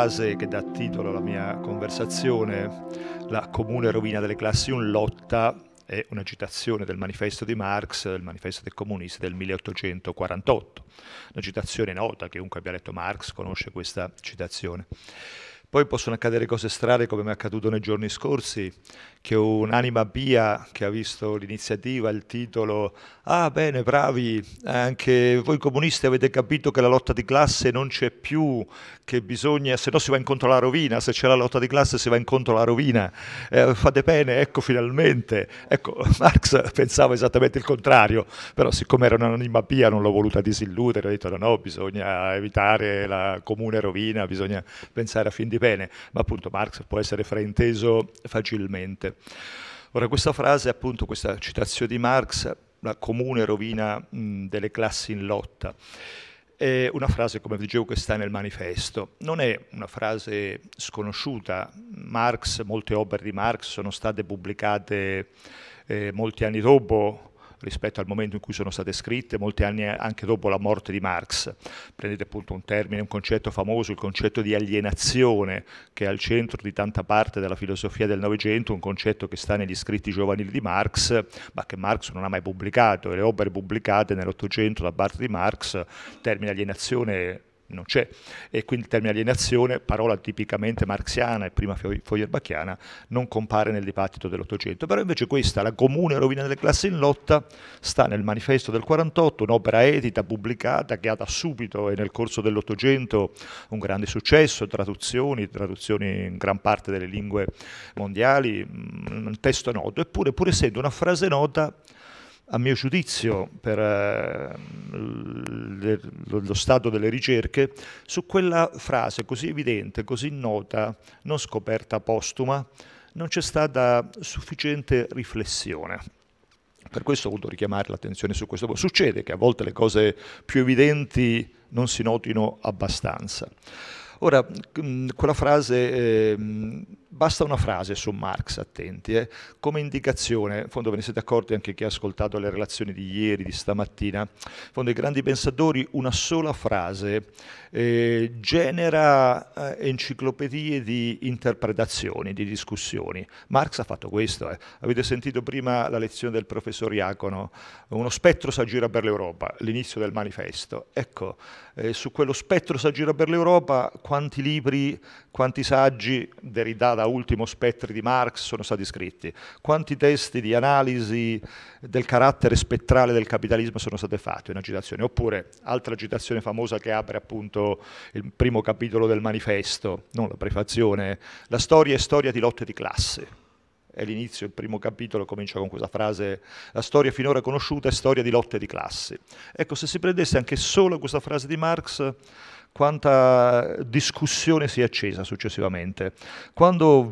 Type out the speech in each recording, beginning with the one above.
frase che dà titolo alla mia conversazione, la comune rovina delle classi un lotta, è una citazione del manifesto di Marx, il manifesto dei comunisti del 1848. Una citazione nota, chiunque abbia letto Marx conosce questa citazione. Poi possono accadere cose strane come mi è accaduto nei giorni scorsi, che un'anima pia che ha visto l'iniziativa, il titolo, ah bene, bravi, anche voi comunisti avete capito che la lotta di classe non c'è più, che bisogna, se no si va incontro alla rovina, se c'è la lotta di classe si va incontro alla rovina, eh, fate bene, ecco finalmente. Ecco, Marx pensava esattamente il contrario, però siccome era un'anima pia non l'ho voluta disilludere, ho detto no, no, bisogna evitare la comune rovina, bisogna pensare a fin di bene, ma appunto Marx può essere frainteso facilmente. Ora questa frase, appunto questa citazione di Marx, la comune rovina mh, delle classi in lotta, è una frase, come dicevo, che sta nel manifesto. Non è una frase sconosciuta, Marx, molte opere di Marx sono state pubblicate eh, molti anni dopo, rispetto al momento in cui sono state scritte, molti anni anche dopo la morte di Marx. Prendete appunto un termine, un concetto famoso, il concetto di alienazione, che è al centro di tanta parte della filosofia del Novecento, un concetto che sta negli scritti giovanili di Marx, ma che Marx non ha mai pubblicato, e le opere pubblicate nell'Ottocento da parte di Marx, il termine alienazione non c'è. E quindi il termine alienazione, parola tipicamente marxiana e prima feuerbachiana, non compare nel dibattito dell'Ottocento. Però invece questa, la comune rovina delle classi in lotta, sta nel manifesto del 48, un'opera edita, pubblicata, che ha da subito e nel corso dell'Ottocento un grande successo, traduzioni, traduzioni in gran parte delle lingue mondiali, mm, un testo noto. Eppure, pur essendo una frase nota, a mio giudizio, per eh, lo stato delle ricerche, su quella frase così evidente, così nota, non scoperta postuma, non c'è stata sufficiente riflessione. Per questo ho voluto richiamare l'attenzione su questo. Succede che a volte le cose più evidenti non si notino abbastanza. Ora, quella frase... Eh, Basta una frase su Marx, attenti, eh, come indicazione, in fondo ve ne siete accorti anche chi ha ascoltato le relazioni di ieri, di stamattina, in fondo i grandi pensatori, una sola frase eh, genera eh, enciclopedie di interpretazioni, di discussioni. Marx ha fatto questo, eh. avete sentito prima la lezione del professor Iacono, uno spettro si aggira per l'Europa, l'inizio del manifesto. Ecco, eh, su quello spettro si aggira per l'Europa quanti libri, quanti saggi, Derrida da ultimo Spettri di Marx sono stati scritti, quanti testi di analisi del carattere spettrale del capitalismo sono stati fatti in agitazione, oppure altra agitazione famosa che apre appunto il primo capitolo del manifesto, non la prefazione, la storia è storia di lotte di classe è l'inizio, il primo capitolo comincia con questa frase, la storia finora conosciuta è storia di lotte di classi. Ecco, se si prendesse anche solo questa frase di Marx, quanta discussione si è accesa successivamente. Quando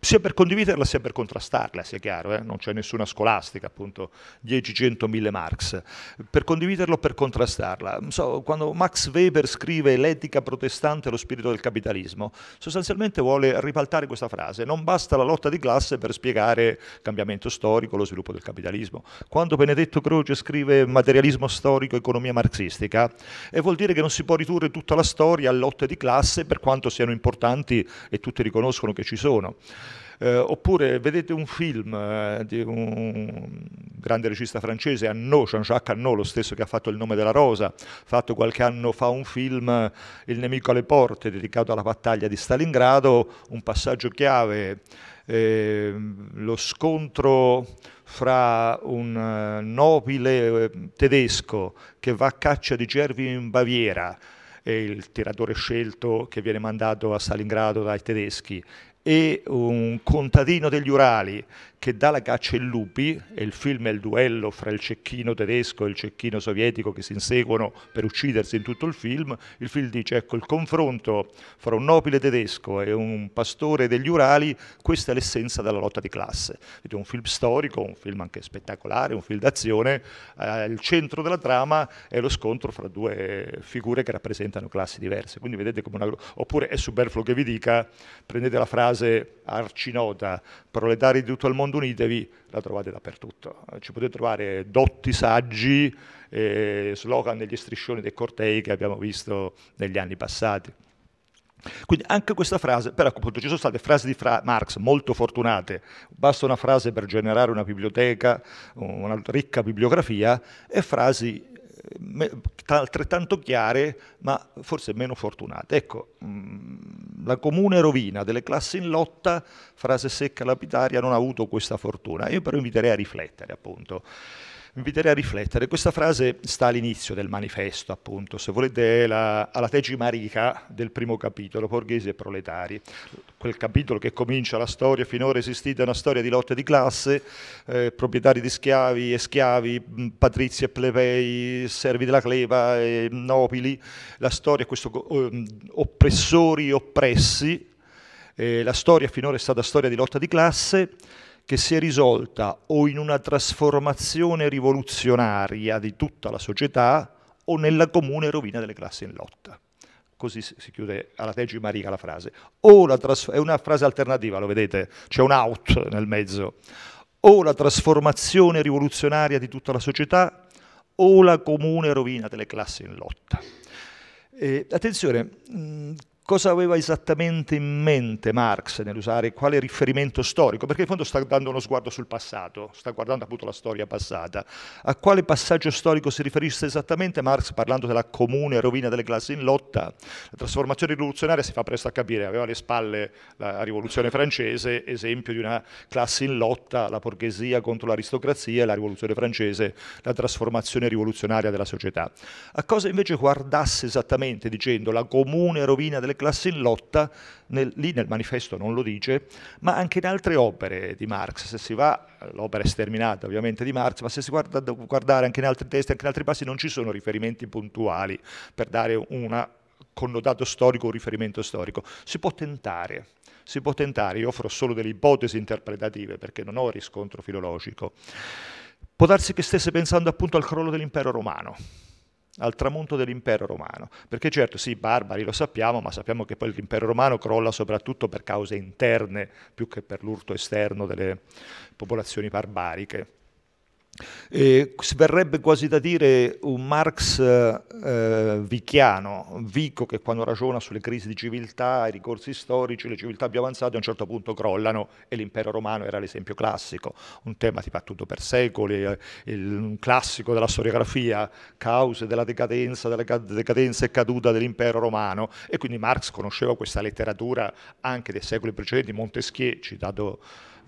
sia per condividerla sia per contrastarla, sia chiaro, eh? non c'è nessuna scolastica, appunto 10, 100, 1000 Marx, per condividerla o per contrastarla. So, quando Max Weber scrive l'etica protestante e lo spirito del capitalismo, sostanzialmente vuole ribaltare questa frase, non basta la lotta di classe per spiegare il cambiamento storico, lo sviluppo del capitalismo. Quando Benedetto Croce scrive materialismo storico, economia marxistica, eh, vuol dire che non si può ridurre tutta la storia a lotte di classe per quanto siano importanti e tutti riconoscono che ci sono eh, oppure vedete un film eh, di un grande regista francese, Annaud, Jean-Jacques Annaud, lo stesso che ha fatto Il nome della rosa, fatto qualche anno fa un film Il nemico alle porte, dedicato alla battaglia di Stalingrado, un passaggio chiave, eh, lo scontro fra un eh, nobile eh, tedesco che va a caccia di cervi in Baviera, e il tiratore scelto che viene mandato a Stalingrado dai tedeschi e un contadino degli Urali che dà la caccia ai lupi, e il film è il duello fra il cecchino tedesco e il cecchino sovietico che si inseguono per uccidersi in tutto il film, il film dice ecco il confronto fra un nobile tedesco e un pastore degli Urali, questa è l'essenza della lotta di classe. È un film storico, un film anche spettacolare, un film d'azione, eh, il centro della trama è lo scontro fra due figure che rappresentano classi diverse, quindi vedete come una... oppure è superfluo che vi dica, prendete la frase frase arcinota, proletari di tutto il mondo unitevi, la trovate dappertutto. Ci potete trovare dotti saggi, eh, slogan negli striscioni dei cortei che abbiamo visto negli anni passati. Quindi anche questa frase, però appunto ci sono state frasi di Fra Marx molto fortunate, basta una frase per generare una biblioteca, una ricca bibliografia e frasi altrettanto chiare ma forse meno fortunate. Ecco, mm, la comune rovina delle classi in lotta, frase secca lapidaria, non ha avuto questa fortuna. Io però inviterei a riflettere appunto vi inviterei a riflettere. Questa frase sta all'inizio del manifesto, appunto, se volete è la, alla tegimarica del primo capitolo, Borghesi e Proletari, quel capitolo che comincia la storia, finora esistita una storia di lotte di classe, eh, proprietari di schiavi e schiavi, patrizi e plebei, servi della cleva e nobili, la storia, questo, eh, oppressori e oppressi, eh, la storia finora è stata storia di lotta di classe, che si è risolta o in una trasformazione rivoluzionaria di tutta la società o nella comune rovina delle classi in lotta. Così si chiude alla tegima Marica la frase. O la è una frase alternativa, lo vedete, c'è un out nel mezzo. O la trasformazione rivoluzionaria di tutta la società o la comune rovina delle classi in lotta. Eh, attenzione, cosa aveva esattamente in mente Marx nell'usare quale riferimento storico, perché in fondo sta dando uno sguardo sul passato, sta guardando appunto la storia passata. A quale passaggio storico si riferisse esattamente Marx parlando della comune rovina delle classi in lotta? La trasformazione rivoluzionaria si fa presto a capire, aveva alle spalle la rivoluzione francese, esempio di una classe in lotta, la borghesia contro l'aristocrazia e la rivoluzione francese, la trasformazione rivoluzionaria della società. A cosa invece guardasse esattamente dicendo la comune rovina delle classi in lotta, nel, lì nel manifesto non lo dice, ma anche in altre opere di Marx, se si va, l'opera è sterminata ovviamente di Marx, ma se si guarda guardare anche in altri testi, anche in altri passi, non ci sono riferimenti puntuali per dare un connotato storico, un riferimento storico. Si può tentare, si può tentare, io offro solo delle ipotesi interpretative perché non ho riscontro filologico. Può darsi che stesse pensando appunto al crollo dell'impero romano, al tramonto dell'impero romano, perché certo sì, barbari lo sappiamo, ma sappiamo che poi l'impero romano crolla soprattutto per cause interne più che per l'urto esterno delle popolazioni barbariche. Eh, verrebbe quasi da dire un Marx eh, eh vicchiano, Vico che quando ragiona sulle crisi di civiltà, i ricorsi storici, le civiltà più avanzate a un certo punto crollano e l'impero romano era l'esempio classico, un tema dibattuto per secoli, eh, il, un classico della storiografia, cause della decadenza, della decadenza e caduta dell'impero romano e quindi Marx conosceva questa letteratura anche dei secoli precedenti, Montesquieu citato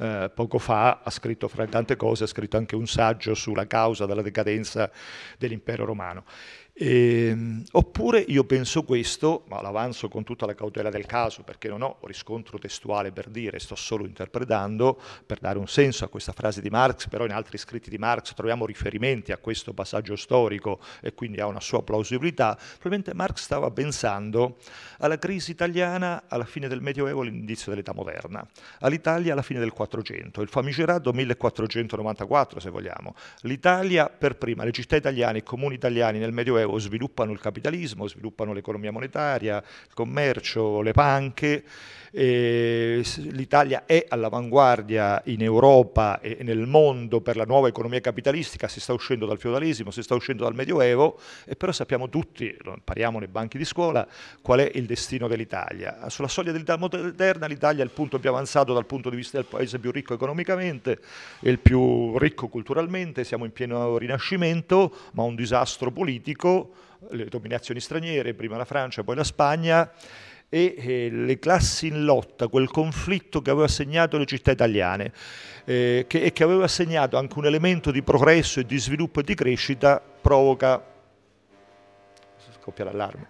eh, poco fa ha scritto, fra le tante cose, ha scritto anche un saggio sulla causa della decadenza dell'impero romano. Eh, oppure io penso questo, ma l'avanzo con tutta la cautela del caso perché non ho riscontro testuale per dire, sto solo interpretando per dare un senso a questa frase di Marx, però in altri scritti di Marx troviamo riferimenti a questo passaggio storico e quindi ha una sua plausibilità. Probabilmente Marx stava pensando alla crisi italiana alla fine del Medioevo all'inizio dell'età moderna, all'Italia alla fine del 400, il famigerato 1494 se vogliamo, l'Italia per prima, le città italiane, i comuni italiani nel Medioevo cioè o sviluppano il capitalismo, sviluppano l'economia monetaria, il commercio, le banche. L'Italia è all'avanguardia in Europa e nel mondo per la nuova economia capitalistica, si sta uscendo dal feudalismo, si sta uscendo dal Medioevo, e però sappiamo tutti, lo impariamo nei banchi di scuola, qual è il destino dell'Italia. Sulla soglia dell'Italia moderna l'Italia è il punto più avanzato dal punto di vista del paese più ricco economicamente, e il più ricco culturalmente, siamo in pieno rinascimento, ma un disastro politico Franco, le dominazioni straniere, prima la Francia, poi la Spagna, e eh, le classi in lotta, quel conflitto che aveva segnato le città italiane eh, che, e che aveva segnato anche un elemento di progresso e di sviluppo e di crescita, provoca... scoppia l'allarme.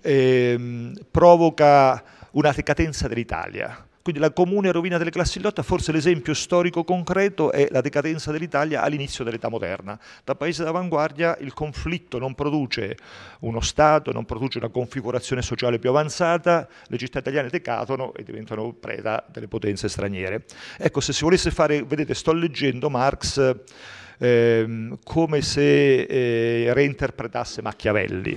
Eh, provoca una decadenza dell'Italia quindi la comune rovina delle classi in lotta, forse l'esempio storico concreto è la decadenza dell'Italia all'inizio dell'età moderna. Da paese d'avanguardia il conflitto non produce uno Stato, non produce una configurazione sociale più avanzata, le città italiane decadono e diventano preda delle potenze straniere. Ecco, se si volesse fare, vedete, sto leggendo Marx ehm, come se eh, reinterpretasse Machiavelli.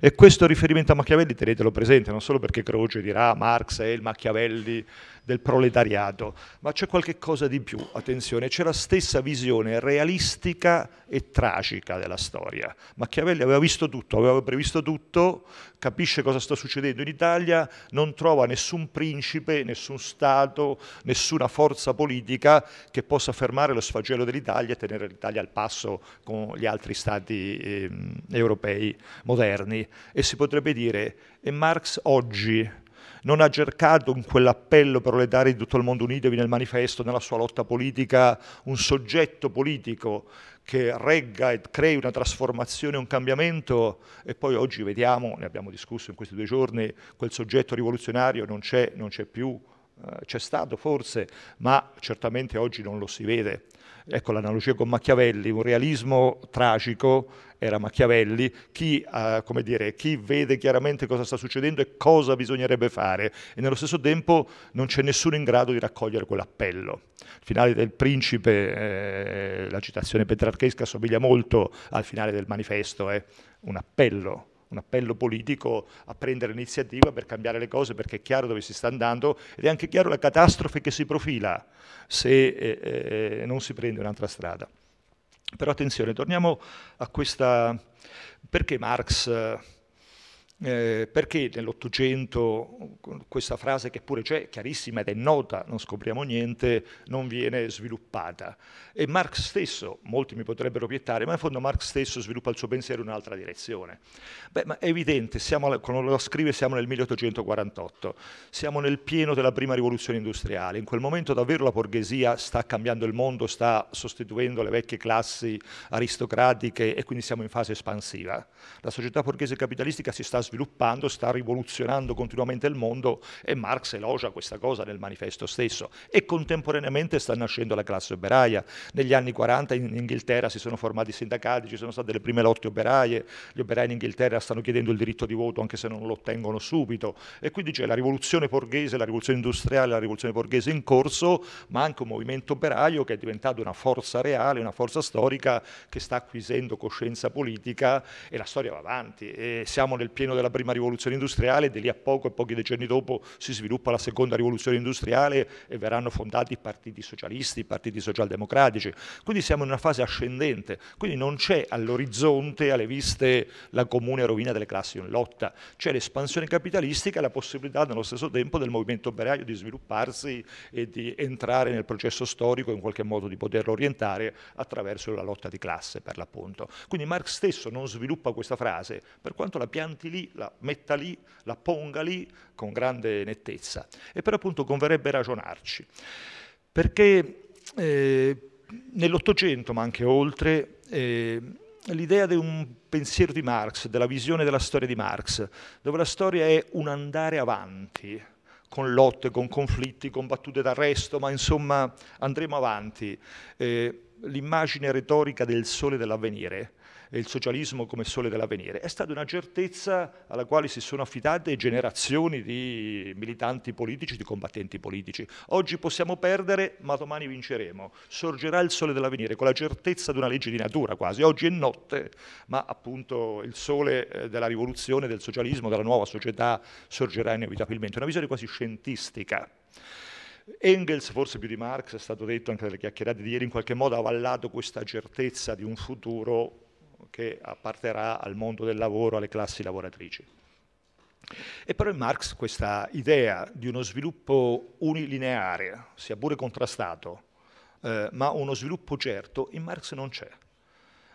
E questo riferimento a Machiavelli tenetelo presente, non solo perché Croce dirà Marx è il Machiavelli del proletariato, ma c'è qualche cosa di più, attenzione, c'è la stessa visione realistica e tragica della storia. Machiavelli aveva visto tutto, aveva previsto tutto, capisce cosa sta succedendo in Italia, non trova nessun principe, nessun Stato, nessuna forza politica che possa fermare lo sfagello dell'Italia e tenere l'Italia al passo con gli altri Stati eh, europei moderni. E si potrebbe dire, e Marx oggi non ha cercato in quell'appello proletario di tutto il mondo unitevi nel manifesto, nella sua lotta politica, un soggetto politico che regga e crei una trasformazione, un cambiamento e poi oggi vediamo, ne abbiamo discusso in questi due giorni, quel soggetto rivoluzionario non c'è, non c'è più, eh, c'è stato forse, ma certamente oggi non lo si vede. Ecco l'analogia con Machiavelli, un realismo tragico era Machiavelli, chi, eh, dire, chi, vede chiaramente cosa sta succedendo e cosa bisognerebbe fare e nello stesso tempo non c'è nessuno in grado di raccogliere quell'appello. Il finale del principe, eh, la citazione petrarchesca assomiglia molto al finale del manifesto, è eh, un appello un appello politico a prendere iniziativa per cambiare le cose perché è chiaro dove si sta andando ed è anche chiaro la catastrofe che si profila se eh, eh, eh non si prende un'altra strada. Però attenzione, torniamo a questa... perché Marx eh, eh, perché nell'Ottocento questa frase che pure c'è, chiarissima ed è nota, non scopriamo niente, non viene sviluppata. E Marx stesso, molti mi potrebbero obiettare, ma in fondo Marx stesso sviluppa il suo pensiero in un'altra direzione. Beh, ma è evidente, siamo, quando lo scrive siamo nel 1848, siamo nel pieno della prima rivoluzione industriale, in quel momento davvero la borghesia sta cambiando il mondo, sta sostituendo le vecchie classi aristocratiche e quindi siamo in fase espansiva. La società borghese capitalistica si sta sviluppando sviluppando, sta rivoluzionando continuamente il mondo e Marx elogia questa cosa nel manifesto stesso. E contemporaneamente sta nascendo la classe operaia. Negli anni 40 in Inghilterra si sono formati i sindacati, ci sono state le prime lotte operaie, gli operai in Inghilterra stanno chiedendo il diritto di voto anche se non lo ottengono subito. E quindi c'è la rivoluzione borghese, la rivoluzione industriale, la rivoluzione borghese in corso, ma anche un movimento operaio che è diventato una forza reale, una forza storica che sta acquisendo coscienza politica e la storia va avanti. E siamo nel pieno della della prima rivoluzione industriale, di lì a poco e pochi decenni dopo si sviluppa la seconda rivoluzione industriale e verranno fondati i partiti socialisti, i partiti socialdemocratici. Quindi siamo in una fase ascendente, quindi non c'è all'orizzonte, alle viste, la comune rovina delle classi in lotta, c'è l'espansione capitalistica e la possibilità nello stesso tempo del movimento operaio di svilupparsi e di entrare nel processo storico in qualche modo di poterlo orientare attraverso la lotta di classe per l'appunto. Quindi Marx stesso non sviluppa questa frase, per quanto la pianti lì la metta lì, la ponga lì con grande nettezza. E però appunto converrebbe ragionarci, perché eh, nell'Ottocento, ma anche oltre, eh, l'idea di un pensiero di Marx, della visione della storia di Marx, dove la storia è un andare avanti, con lotte, con conflitti, con battute d'arresto, ma insomma andremo avanti. Eh, l'immagine retorica del sole dell'avvenire e il socialismo come sole dell'avvenire. È stata una certezza alla quale si sono affidate generazioni di militanti politici, di combattenti politici. Oggi possiamo perdere, ma domani vinceremo. Sorgerà il sole dell'avvenire con la certezza di una legge di natura quasi. Oggi è notte, ma appunto il sole eh, della rivoluzione, del socialismo, della nuova società sorgerà inevitabilmente. Una visione quasi scientistica. Engels, forse più di Marx, è stato detto anche dalle chiacchierate di ieri, in qualche modo ha avallato questa certezza di un futuro che apparterà al mondo del lavoro, alle classi lavoratrici. E però in Marx questa idea di uno sviluppo unilineare, sia pure contrastato, eh, ma uno sviluppo certo, in Marx non c'è.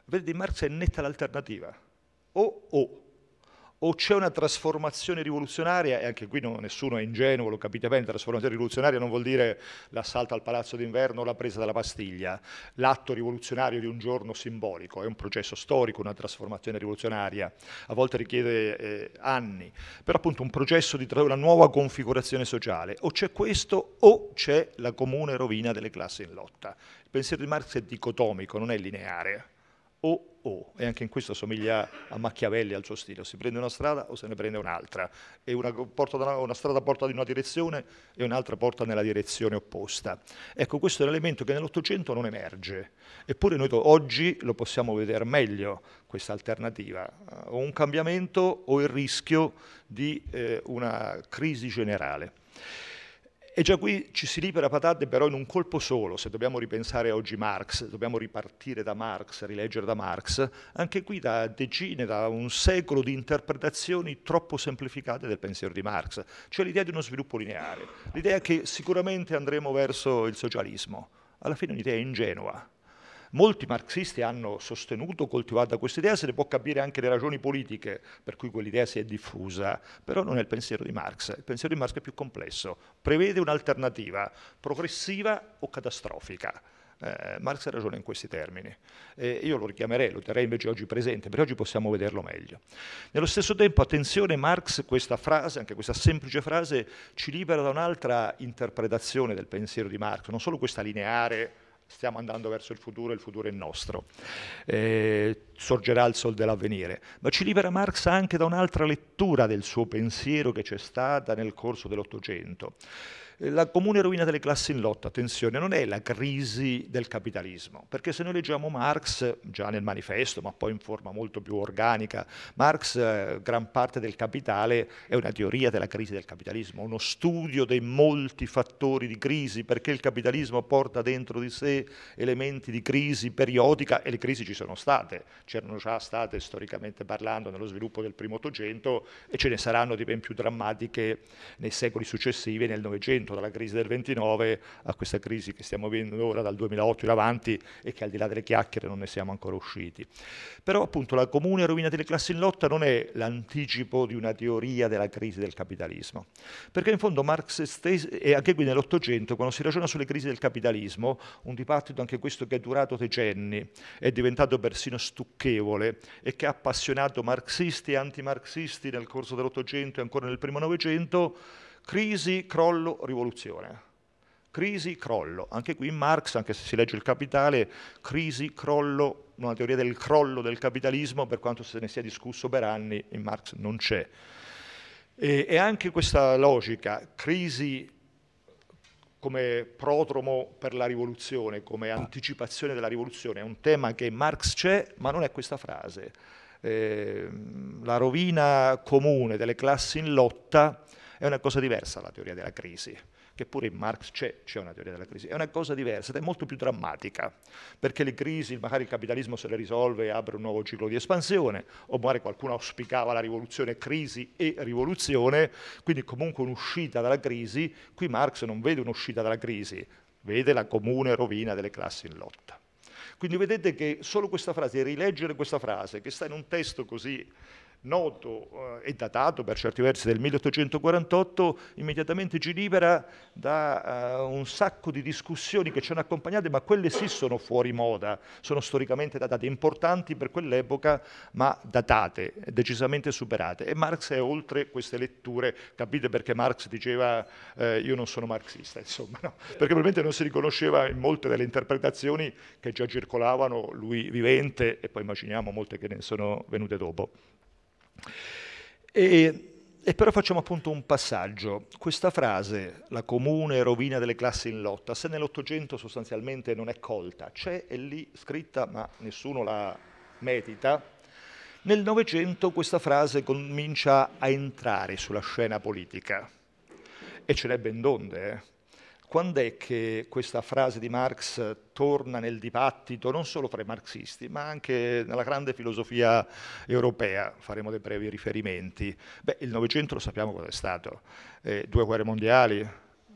Vede, in Marx è netta l'alternativa. O o, o c'è una trasformazione rivoluzionaria, e anche qui no, nessuno è ingenuo, lo capite bene, trasformazione rivoluzionaria non vuol dire l'assalto al palazzo d'inverno o la presa della pastiglia, l'atto rivoluzionario di un giorno simbolico, è un processo storico, una trasformazione rivoluzionaria, a volte richiede eh, anni, però appunto un processo di una nuova configurazione sociale, o c'è questo o c'è la comune rovina delle classi in lotta. Il pensiero di Marx è dicotomico, non è lineare o o, e anche in questo somiglia a Machiavelli, al suo stile, si prende una strada o se ne prende un'altra, e una, porta una, una strada porta in una direzione e un'altra porta nella direzione opposta. Ecco, questo è un elemento che nell'Ottocento non emerge, eppure noi oggi lo possiamo vedere meglio, questa alternativa, o un cambiamento o il rischio di eh, una crisi generale. E già qui ci si libera patate però in un colpo solo, se dobbiamo ripensare oggi Marx, dobbiamo ripartire da Marx, rileggere da Marx, anche qui da decine, da un secolo di interpretazioni troppo semplificate del pensiero di Marx, cioè l'idea di uno sviluppo lineare, l'idea che sicuramente andremo verso il socialismo, alla fine è un'idea ingenua, Molti marxisti hanno sostenuto, coltivato questa idea, se ne può capire anche le ragioni politiche per cui quell'idea si è diffusa, però non è il pensiero di Marx, il pensiero di Marx è più complesso, prevede un'alternativa progressiva o catastrofica. Eh, Marx ha ragione in questi termini. Eh, io lo richiamerei, lo terrei invece oggi presente, perché oggi possiamo vederlo meglio. Nello stesso tempo, attenzione, Marx, questa frase, anche questa semplice frase, ci libera da un'altra interpretazione del pensiero di Marx, non solo questa lineare stiamo andando verso il futuro, il futuro è nostro, eh, sorgerà il sol dell'avvenire. Ma ci libera Marx anche da un'altra lettura del suo pensiero che c'è stata nel corso dell'Ottocento la comune rovina delle classi in lotta, attenzione, non è la crisi del capitalismo, perché se noi leggiamo Marx, già nel manifesto, ma poi in forma molto più organica, Marx, eh, gran parte del capitale, è una teoria della crisi del capitalismo, uno studio dei molti fattori di crisi, perché il capitalismo porta dentro di sé elementi di crisi periodica e le crisi ci sono state, c'erano già state storicamente parlando nello sviluppo del primo Ottocento e ce ne saranno di ben più drammatiche nei secoli successivi nel Novecento appunto dalla crisi del 29 a questa crisi che stiamo vivendo ora dal 2008 in avanti e che al di là delle chiacchiere non ne siamo ancora usciti. Però appunto la comune rovina delle classi in lotta non è l'anticipo di una teoria della crisi del capitalismo, perché in fondo Marx stesso, e anche qui nell'Ottocento, quando si ragiona sulle crisi del capitalismo, un dibattito anche questo che è durato decenni, è diventato persino stucchevole e che ha appassionato marxisti e antimarxisti nel corso dell'Ottocento e ancora nel primo Novecento, crisi, crollo, rivoluzione. Crisi, crollo. Anche qui in Marx, anche se si legge il capitale, crisi, crollo, una teoria del crollo del capitalismo, per quanto se ne sia discusso per anni, in Marx non c'è. E, e anche questa logica, crisi come prodromo per la rivoluzione, come anticipazione della rivoluzione, è un tema che in Marx c'è, ma non è questa frase. Eh, la rovina comune delle classi in lotta è una cosa diversa la teoria della crisi, che pure in Marx c'è, c'è una teoria della crisi, è una cosa diversa ed è molto più drammatica, perché le crisi, magari il capitalismo se le risolve e apre un nuovo ciclo di espansione, o magari qualcuno auspicava la rivoluzione, crisi e rivoluzione, quindi comunque un'uscita dalla crisi, qui Marx non vede un'uscita dalla crisi, vede la comune rovina delle classi in lotta. Quindi vedete che solo questa frase, rileggere questa frase, che sta in un testo così noto eh, e datato per certi versi del 1848, immediatamente ci libera da eh, un sacco di discussioni che ci hanno accompagnato, ma quelle sì sono fuori moda, sono storicamente datate, importanti per quell'epoca, ma datate, decisamente superate. E Marx è oltre queste letture, capite perché Marx diceva eh, io non sono marxista, insomma, no? perché probabilmente non si riconosceva in molte delle interpretazioni che già circolavano, lui vivente e poi immaginiamo molte che ne sono venute dopo. E, e però facciamo appunto un passaggio. Questa frase, la comune rovina delle classi in lotta, se nell'Ottocento sostanzialmente non è colta, c'è e lì scritta ma nessuno la medita, nel Novecento questa frase comincia a entrare sulla scena politica. E ce n'è ben donde, eh? Quando è che questa frase di Marx torna nel dibattito non solo fra i marxisti, ma anche nella grande filosofia europea? Faremo dei brevi riferimenti. Beh, il Novecento lo sappiamo cosa è stato. Eh, due guerre mondiali,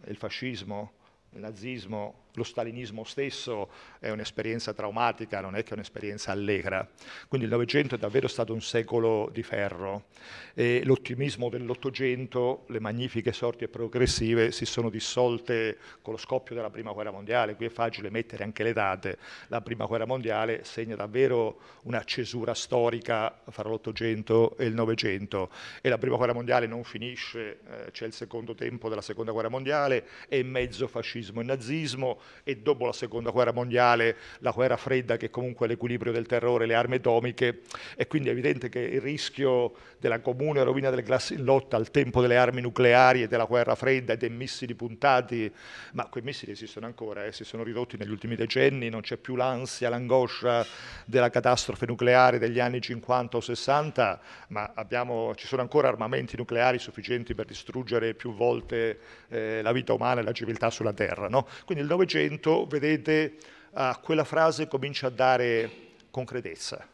il fascismo, il nazismo, lo stalinismo stesso è un'esperienza traumatica, non è che è un'esperienza allegra. Quindi il Novecento è davvero stato un secolo di ferro e l'ottimismo dell'Ottocento, le magnifiche sorti progressive si sono dissolte con lo scoppio della Prima Guerra Mondiale, qui è facile mettere anche le date, la Prima Guerra Mondiale segna davvero una cesura storica fra l'Ottocento e il Novecento e la Prima Guerra Mondiale non finisce, eh, c'è il secondo tempo della Seconda Guerra Mondiale, è mezzo fascismo e nazismo, e dopo la seconda guerra mondiale, la guerra fredda che comunque l'equilibrio del terrore, le armi atomiche e quindi è evidente che il rischio della comune rovina delle classi in lotta al tempo delle armi nucleari e della guerra fredda e dei missili puntati, ma quei missili esistono ancora, eh, si sono ridotti negli ultimi decenni, non c'è più l'ansia, l'angoscia della catastrofe nucleare degli anni 50 o 60, ma abbiamo, ci sono ancora armamenti nucleari sufficienti per distruggere più volte eh, la vita umana e la civiltà sulla Terra. No? Quindi il Novecento Novecento, vedete, ah, quella frase comincia a dare concretezza,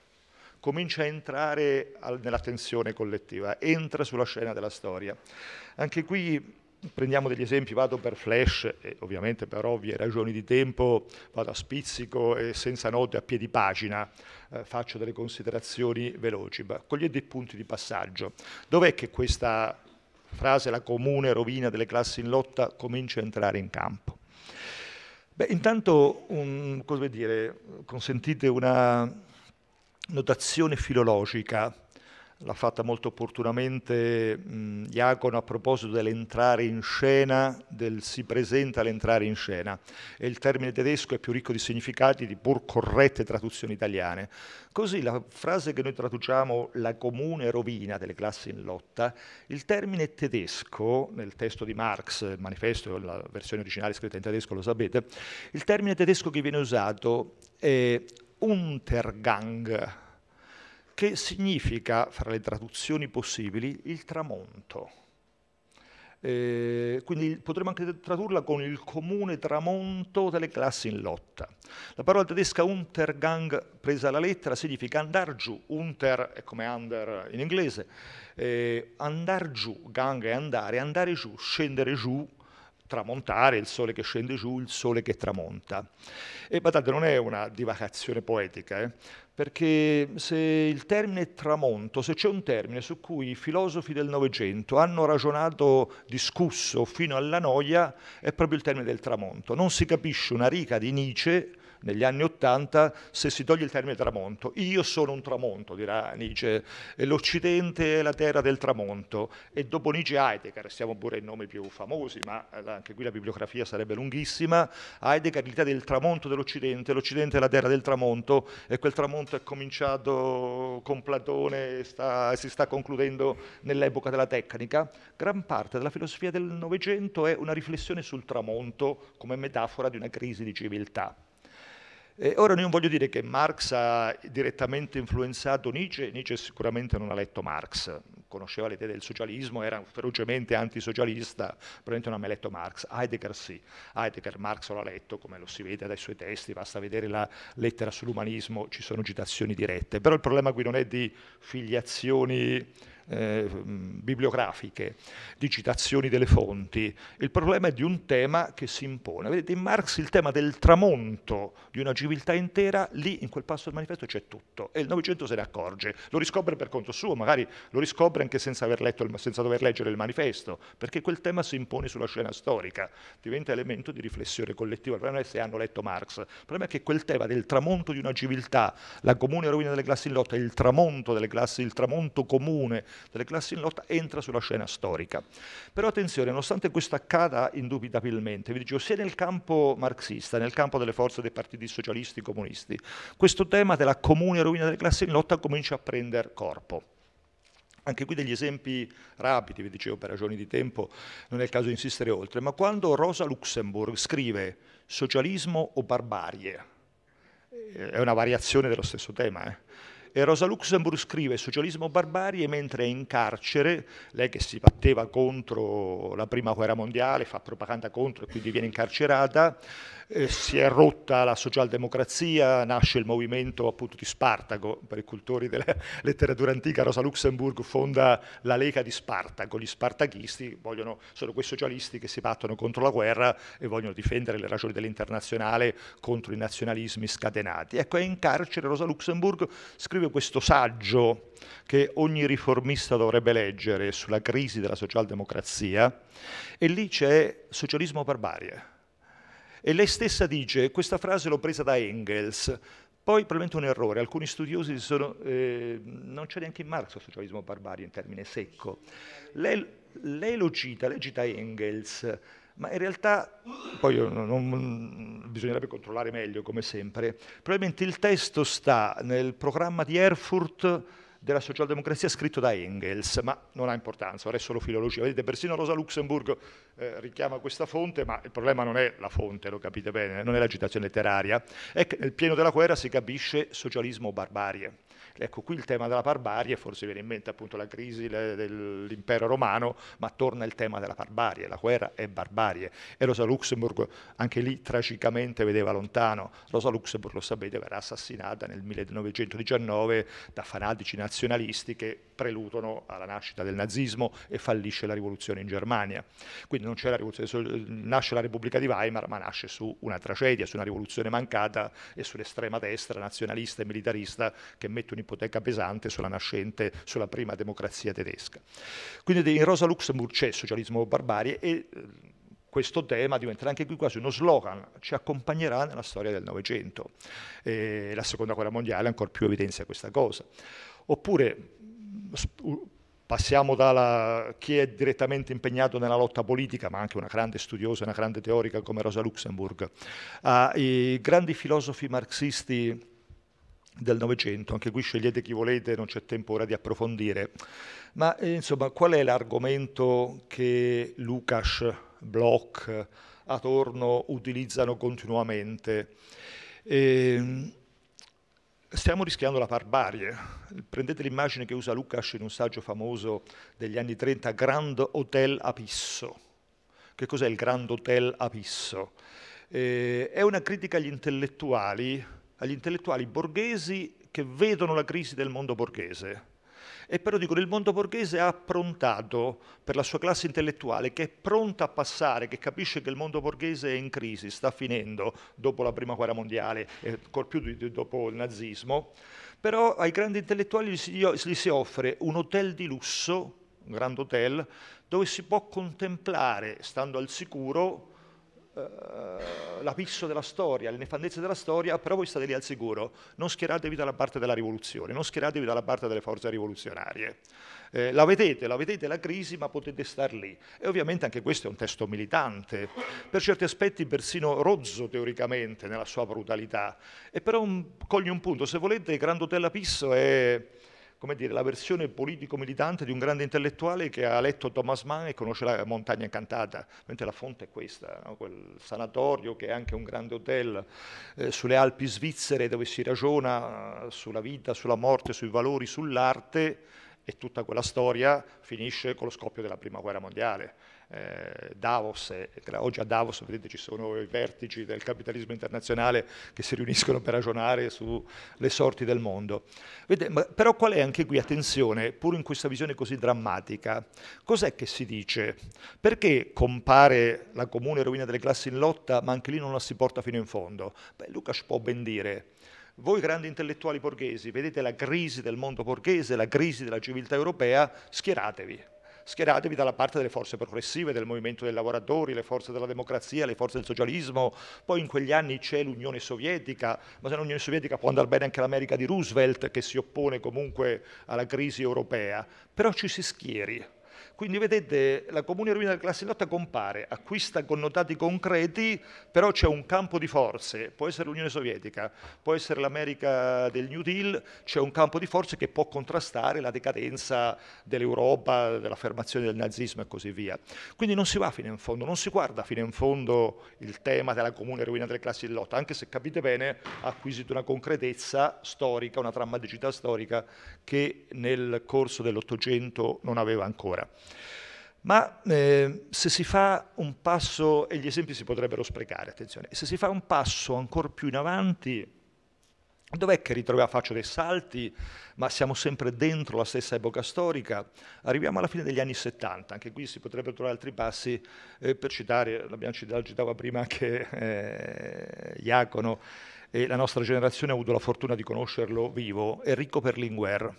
comincia a entrare al, nella collettiva, entra sulla scena della storia. Anche qui prendiamo degli esempi, vado per flash, ovviamente per ovvie ragioni di tempo, vado a spizzico e senza note a piedi pagina, eh, faccio delle considerazioni veloci, ma cogliete dei punti di passaggio. Dov'è che questa frase, la comune rovina delle classi in lotta, comincia a entrare in campo? Beh, intanto, un, dire, consentite una notazione filologica l'ha fatta molto opportunamente mh, Iacono a proposito dell'entrare in scena, del si presenta all'entrare in scena. E il termine tedesco è più ricco di significati di pur corrette traduzioni italiane. Così la frase che noi traduciamo la comune rovina delle classi in lotta, il termine tedesco, nel testo di Marx, il manifesto, la versione originale scritta in tedesco, lo sapete, il termine tedesco che viene usato è Untergang che significa, fra le traduzioni possibili, il tramonto. Eh, quindi potremmo anche tradurla con il comune tramonto delle classi in lotta. La parola tedesca Untergang, presa alla lettera, significa andar giù. Unter è come under in inglese. Eh, andar giù, gang è andare, andare giù, scendere giù, tramontare, il sole che scende giù, il sole che tramonta. E badate, non è una divagazione poetica, eh? perché se il termine tramonto, se c'è un termine su cui i filosofi del Novecento hanno ragionato, discusso fino alla noia, è proprio il termine del tramonto. Non si capisce una riga di Nietzsche negli anni Ottanta se si toglie il termine tramonto. Io sono un tramonto, dirà Nietzsche, e l'Occidente è la terra del tramonto. E dopo Nietzsche Heidegger, siamo pure i nomi più famosi, ma eh, anche qui la bibliografia sarebbe lunghissima, Heidegger l'idea del tramonto dell'Occidente, l'Occidente è la terra del tramonto e quel tramonto è cominciato con Platone e, sta, si sta concludendo nell'epoca della tecnica. Gran parte della filosofia del Novecento è una riflessione sul tramonto come metafora di una crisi di civiltà. Eh, ora non voglio dire che Marx ha direttamente influenzato Nietzsche, Nietzsche sicuramente non ha letto Marx, conosceva le idee del socialismo, era ferocemente antisocialista, probabilmente non ha mai letto Marx, Heidegger sì, Heidegger Marx lo ha letto come lo si vede dai suoi testi, basta vedere la lettera sull'umanismo, ci sono citazioni dirette, però il problema qui non è di filiazioni eh, bibliografiche, di citazioni delle fonti, il problema è di un tema che si impone. Vedete, in Marx il tema del tramonto di una civiltà intera, lì in quel passo del manifesto c'è tutto e il Novecento se ne accorge, lo riscopre per conto suo, magari lo riscopre anche senza, aver letto il, senza dover leggere il manifesto, perché quel tema si impone sulla scena storica, diventa elemento di riflessione collettiva. Il problema non è se hanno letto Marx, il problema è che quel tema del tramonto di una civiltà, la comune rovina delle classi in lotta, il tramonto delle classi, il tramonto comune delle classi in lotta entra sulla scena storica. Però attenzione, nonostante questo accada indubitabilmente, vi dicevo, sia nel campo marxista, nel campo delle forze dei partiti socialisti e comunisti, questo tema della comune rovina delle classi in lotta comincia a prendere corpo. Anche qui degli esempi rapidi, vi dicevo per ragioni di tempo, non è il caso di insistere oltre, ma quando Rosa Luxemburg scrive socialismo o barbarie, eh, è una variazione dello stesso tema, eh? E Rosa Luxemburg scrive Socialismo barbarie mentre è in carcere, lei che si batteva contro la prima guerra mondiale, fa propaganda contro e quindi viene incarcerata, eh, si è rotta la socialdemocrazia, nasce il movimento appunto di Spartaco, per i cultori della letteratura antica Rosa Luxemburg fonda la Lega di Spartaco, gli spartachisti vogliono, sono quei socialisti che si battono contro la guerra e vogliono difendere le ragioni dell'internazionale contro i nazionalismi scatenati. Ecco, è in carcere Rosa Luxemburg scrive scrive questo saggio che ogni riformista dovrebbe leggere sulla crisi della socialdemocrazia, e lì c'è socialismo barbarie. E lei stessa dice, questa frase l'ho presa da Engels, poi probabilmente un errore, alcuni studiosi sono, eh, non c'è neanche in Marx il socialismo barbario in termine secco. Lei, lei lo cita, lei cita Engels, ma in realtà, poi non, non, bisognerebbe controllare meglio come sempre, probabilmente il testo sta nel programma di Erfurt della socialdemocrazia scritto da Engels, ma non ha importanza, ora è solo filologia. Vedete, persino Rosa Luxemburg eh, richiama questa fonte, ma il problema non è la fonte, lo capite bene, non è l'agitazione letteraria, è che nel pieno della guerra si capisce socialismo o barbarie. Ecco, qui il tema della barbarie, forse viene in mente appunto la crisi dell'impero romano, ma torna il tema della barbarie, la guerra è barbarie. E Rosa Luxemburg anche lì tragicamente vedeva lontano. Rosa Luxemburg, lo sapete, verrà assassinata nel 1919 da fanatici nazisti nazionalisti che preludono alla nascita del nazismo e fallisce la rivoluzione in Germania. Quindi non c'è la rivoluzione, nasce la Repubblica di Weimar, ma nasce su una tragedia, su una rivoluzione mancata e sull'estrema destra nazionalista e militarista che mette un'ipoteca pesante sulla nascente, sulla prima democrazia tedesca. Quindi in Rosa Luxemburg c'è socialismo barbarie e eh, questo tema diventa anche qui quasi uno slogan, ci accompagnerà nella storia del Novecento. La seconda guerra mondiale ancora più evidenzia questa cosa. Oppure passiamo da chi è direttamente impegnato nella lotta politica, ma anche una grande studiosa, una grande teorica come Rosa Luxemburg, ai grandi filosofi marxisti del Novecento, anche qui scegliete chi volete, non c'è tempo ora di approfondire, ma eh, insomma qual è l'argomento che Lukács, Bloch, Atorno utilizzano continuamente? E, ehm, Stiamo rischiando la barbarie. Prendete l'immagine che usa Lukács in un saggio famoso degli anni 30, Grand Hotel a Che cos'è il Grand Hotel a Eh, è una critica agli intellettuali, agli intellettuali borghesi che vedono la crisi del mondo borghese e però dicono il mondo borghese ha approntato per la sua classe intellettuale che è pronta a passare, che capisce che il mondo borghese è in crisi, sta finendo dopo la prima guerra mondiale, e eh, più dopo il nazismo, però ai grandi intellettuali gli si, gli si offre un hotel di lusso, un grand hotel, dove si può contemplare, stando al sicuro, eh, l'abisso della storia, le nefandezze della storia, però voi state lì al sicuro, non schieratevi dalla parte della rivoluzione, non schieratevi dalla parte delle forze rivoluzionarie. Eh, la vedete, la vedete la crisi, ma potete star lì. E ovviamente anche questo è un testo militante, per certi aspetti persino rozzo teoricamente nella sua brutalità, e però un, coglie un punto, se volete Grand Hotel Apisso è come dire, la versione politico-militante di un grande intellettuale che ha letto Thomas Mann e conosce la montagna incantata, mentre la fonte è questa, no? quel sanatorio che è anche un grande hotel eh, sulle Alpi svizzere dove si ragiona eh, sulla vita, sulla morte, sui valori, sull'arte e tutta quella storia finisce con lo scoppio della Prima Guerra Mondiale eh, Davos, e, oggi a Davos vedete, ci sono i vertici del capitalismo internazionale che si riuniscono per ragionare sulle sorti del mondo. Vedete, ma, però qual è anche qui, attenzione, pur in questa visione così drammatica, cos'è che si dice? Perché compare la comune rovina delle classi in lotta, ma anche lì non la si porta fino in fondo? Beh, Lucas può ben dire, voi grandi intellettuali borghesi, vedete la crisi del mondo borghese, la crisi della civiltà europea, schieratevi schieratevi dalla parte delle forze progressive, del movimento dei lavoratori, le forze della democrazia, le forze del socialismo, poi in quegli anni c'è l'Unione Sovietica, ma se non l'Unione Sovietica può andare bene anche l'America di Roosevelt che si oppone comunque alla crisi europea, però ci si schieri quindi vedete, la comune ruina della classe lotta compare, acquista connotati concreti, però c'è un campo di forze, può essere l'Unione Sovietica, può essere l'America del New Deal, c'è un campo di forze che può contrastare la decadenza dell'Europa, dell'affermazione del nazismo e così via. Quindi non si va fino in fondo, non si guarda fino in fondo il tema della comune ruina delle classi di lotta, anche se capite bene ha acquisito una concretezza storica, una drammaticità storica che nel corso dell'Ottocento non aveva ancora. Ma eh, se si fa un passo, e gli esempi si potrebbero sprecare, attenzione, se si fa un passo ancora più in avanti, Dov'è che ritroviamo, faccio dei salti, ma siamo sempre dentro la stessa epoca storica? Arriviamo alla fine degli anni 70, anche qui si potrebbero trovare altri passi eh, per citare, l'abbiamo citato, prima anche eh, Iacono, e la nostra generazione ha avuto la fortuna di conoscerlo vivo, Enrico Perlinguer.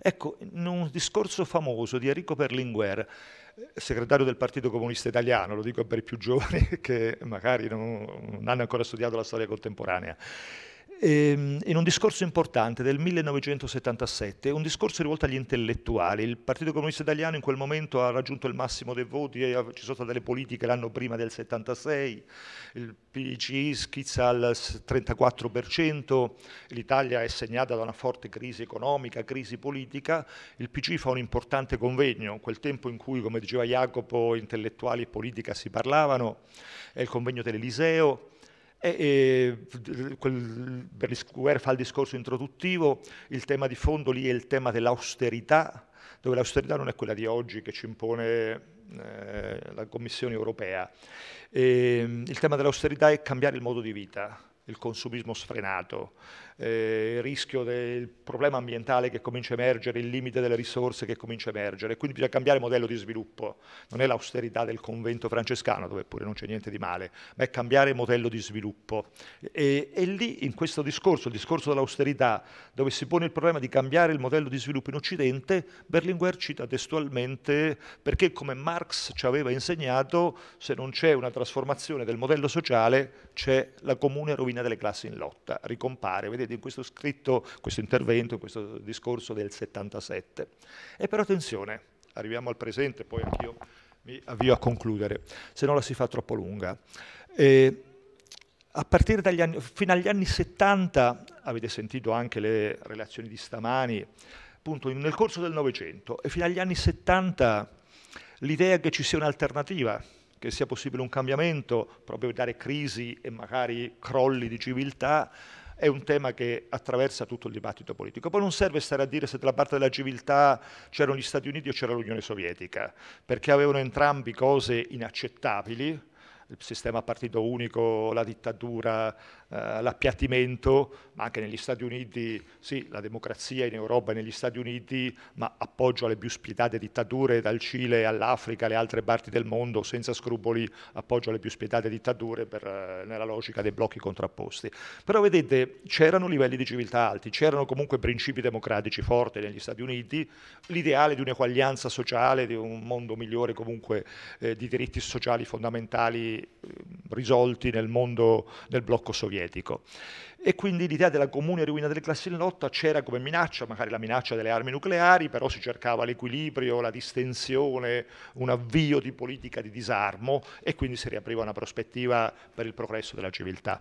Ecco, in un discorso famoso di Enrico Perlinguer, eh, segretario del Partito Comunista Italiano, lo dico per i più giovani che magari non, non hanno ancora studiato la storia contemporanea, Ehm, in un discorso importante del 1977, un discorso rivolto agli intellettuali. Il Partito Comunista Italiano in quel momento ha raggiunto il massimo dei voti, ci sono state delle politiche l'anno prima del 76, il PCI schizza al 34%, l'Italia è segnata da una forte crisi economica, crisi politica, il PCI fa un importante convegno, quel tempo in cui, come diceva Jacopo, intellettuali e politica si parlavano, è il convegno dell'Eliseo, e, e quel, Berlusconi fa il discorso introduttivo, il tema di fondo lì è il tema dell'austerità, dove l'austerità non è quella di oggi che ci impone eh, la Commissione europea. E, ehm, il tema dell'austerità è cambiare il modo di vita, il consumismo sfrenato, eh, il rischio del problema ambientale che comincia a emergere, il limite delle risorse che comincia a emergere, quindi bisogna cambiare modello di sviluppo, non è l'austerità del convento francescano, dove pure non c'è niente di male, ma è cambiare modello di sviluppo. E, e lì in questo discorso, il discorso dell'austerità, dove si pone il problema di cambiare il modello di sviluppo in Occidente, Berlinguer cita testualmente perché come Marx ci aveva insegnato, se non c'è una trasformazione del modello sociale, c'è la comune rovina delle classi in lotta, ricompare, vedete? vede in questo scritto, questo intervento, questo discorso del 77. E però attenzione, arriviamo al presente, poi anch'io mi avvio a concludere, se non la si fa troppo lunga. E a partire dagli anni, fino agli anni 70, avete sentito anche le relazioni di stamani, appunto nel corso del Novecento e fino agli anni 70 l'idea che ci sia un'alternativa, che sia possibile un cambiamento, proprio dare crisi e magari crolli di civiltà, è un tema che attraversa tutto il dibattito politico. Poi non serve stare a dire se dalla parte della civiltà c'erano gli Stati Uniti o c'era l'Unione Sovietica, perché avevano entrambi cose inaccettabili, il sistema a partito unico, la dittatura, eh, l'appiattimento, ma anche negli Stati Uniti, sì, la democrazia in Europa e negli Stati Uniti, ma appoggio alle più spietate dittature, dal Cile all'Africa, alle altre parti del mondo, senza scrupoli, appoggio alle più spietate dittature per, eh, nella logica dei blocchi contrapposti. Però vedete, c'erano livelli di civiltà alti, c'erano comunque principi democratici forti negli Stati Uniti, l'ideale di un'eguaglianza sociale, di un mondo migliore comunque eh, di diritti sociali fondamentali eh, risolti nel mondo del blocco sovietico sovietico. E quindi l'idea della comune ruina delle classi in lotta c'era come minaccia, magari la minaccia delle armi nucleari, però si cercava l'equilibrio, la distensione, un avvio di politica di disarmo e quindi si riapriva una prospettiva per il progresso della civiltà.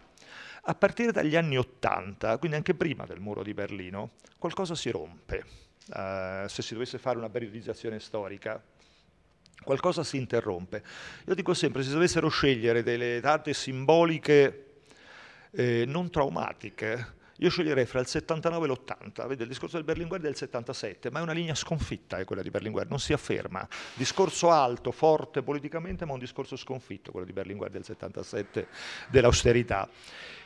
A partire dagli anni Ottanta, quindi anche prima del muro di Berlino, qualcosa si rompe. Uh, se si dovesse fare una periodizzazione storica, qualcosa si interrompe. Io dico sempre, se si dovessero scegliere delle date simboliche eh, non traumatiche, eh, io sceglierei fra il 79 e l'80, vedi il discorso del Berlinguer del 77, ma è una linea sconfitta è quella di Berlinguer, non si afferma. Discorso alto, forte politicamente, ma un discorso sconfitto, quello di Berlinguer del 77, dell'austerità.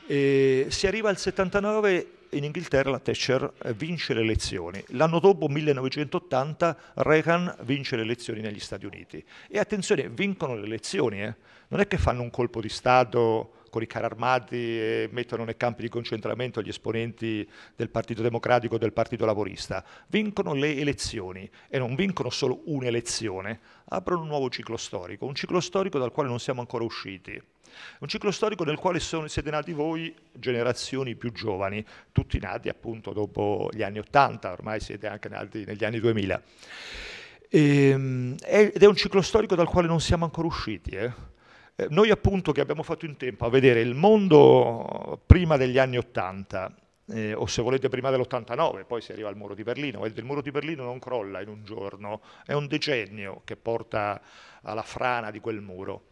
E eh, si arriva al 79 in Inghilterra la Thatcher vince le elezioni. L'anno dopo, 1980, Reagan vince le elezioni negli Stati Uniti. E attenzione, vincono le elezioni, eh. non è che fanno un colpo di Stato con i carri armati e mettono nei campi di concentramento gli esponenti del Partito Democratico e del Partito Laborista. Vincono le elezioni e non vincono solo un'elezione, aprono un nuovo ciclo storico, un ciclo storico dal quale non siamo ancora usciti. Un ciclo storico nel quale sono, siete nati voi, generazioni più giovani, tutti nati appunto dopo gli anni 80, ormai siete anche nati negli anni 2000. E, ehm, ed è un ciclo storico dal quale non siamo ancora usciti. Eh. eh? Noi appunto che abbiamo fatto in tempo a vedere il mondo prima degli anni 80 eh, o se volete prima dell'89, poi si arriva al muro di Berlino. Vedete, il muro di Berlino non crolla in un giorno, è un decennio che porta alla frana di quel muro.